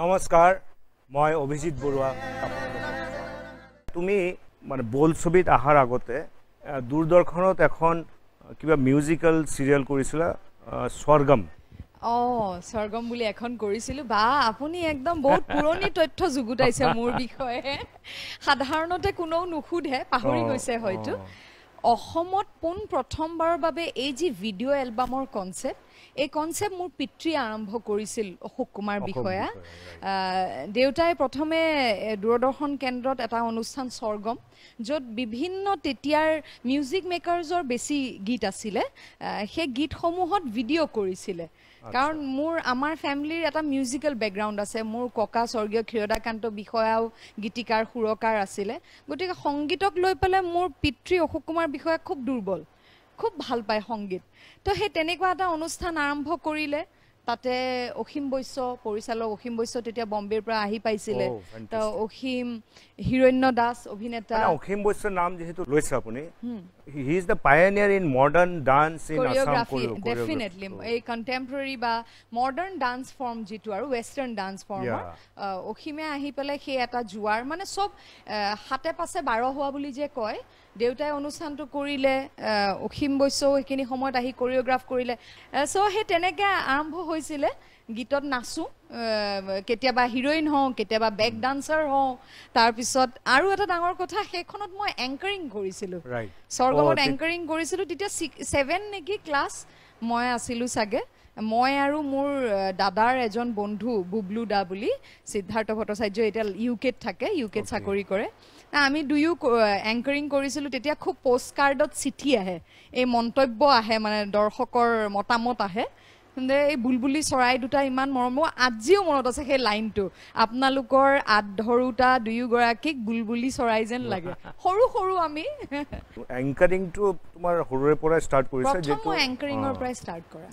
নমস্কাৰ মই অভিজিৎ বৰুৱা তুমি মানে বোলছবিত অহাৰ আগতে দূৰদৰ্শনত এখন কিবা মিউজিকেল চিৰিয়েল কৰিছিলা স্বৰ্গম অঁ স্বৰ্গম বুলি এখন কৰিছিলোঁ বা আপুনি একদম বহুত পুৰণি তথ্য যুগুতাইছে মোৰ বিষয়ে সাধাৰণতে কোনেও নুসুধে পাহৰি গৈছে হয়তো অসমত পোন প্ৰথমবাৰৰ বাবে এই যি ভিডিঅ' এলবামৰ কনচেপ্ট এই কনচেপ্ট মোৰ পিতৃয়ে আৰম্ভ কৰিছিল অশোক কুমাৰ বিষয়া দেউতাই প্ৰথমে দূৰদৰ্শন কেন্দ্ৰত এটা অনুষ্ঠান স্বৰ্গম য'ত বিভিন্ন তেতিয়াৰ মিউজিক মেকাৰ্ছৰ বেছি গীত আছিলে সেই গীতসমূহত ভিডিঅ' কৰিছিলে কাৰণ মোৰ আমাৰ ফেমিলিৰ এটা মিউজিকেল বেকগ্ৰাউণ্ড আছে মোৰ ককা স্বৰ্গীয় ক্ষীৰদাকান্ত বিষয়াও গীতিকাৰ সুৰকাৰ আছিলে গতিকে সংগীতক লৈ পেলাই মোৰ পিতৃ অশোক কুমাৰ বিষয়ে খুব দুৰ্বল খুব ভাল পায় সংগীত তো সেই তেনেকুৱা এটা অনুষ্ঠান আৰম্ভ কৰিলে তাতে অসীম বৈশ্য পৰিচালক অসীম বৈশ্য তেতিয়া বম্বেৰ পৰা আহি পাইছিলে অসীম হিৰণ্য দাস অভিনেতা অসীম বৈশ্যৰ নাম যিহেতু লৈছে আপুনি he is the pioneer in modern dance in choreography, Assam choreography. definitely a contemporary ba modern dance form jitu aru western dance form yeah. uh, okhime ahi pale he eta juar mane sob uh, hate pase 12 hoa boli je koy deutai onusthan to korile uh, okhim boiso ekini somoy ahi choreograph korile uh, so he tenega arambho hoisile গীতত নাচো কেতিয়াবা heroine হওঁ কেতিয়াবা back dancer হওঁ তাৰপিছত আৰু এটা ডাঙৰ কথা সেইখনত মই এংকাৰিং কৰিছিলোঁ স্বৰ্গমত এংকাৰিং কৰিছিলোঁ তেতিয়া ছেভেন নেকি ক্লাছ মই আছিলোঁ চাগে মই আৰু মোৰ দাদাৰ এজন বন্ধু বুবলু দা বুলি সিদ্ধাৰ্থ ভট্টাচাৰ্য এতিয়া ইউ কেত থাকে ইউ কেত চাকৰি কৰে আমি দুয়ো এংকাৰিং কৰিছিলোঁ তেতিয়া খুব পষ্ট কাৰ্ডত চিঠি আহে এই মন্তব্য আহে মানে দৰ্শকৰ মতামত আহে যে এই বুলবুলি চৰাই দুটা ইমান মৰমো আজিও মনত আছে সেই লাইনটো আপোনালোকৰ আধৰোতা দুয়োগৰাকীক বুলবুলি চৰাই যেন লাগে সৰু সৰু আমি এংকাৰিংটো তোমাৰ সৰুৰে পৰাই ষ্টাৰ্ট কৰিছে যিটো এংকাৰিংৰ পৰাই ষ্টাৰ্ট কৰা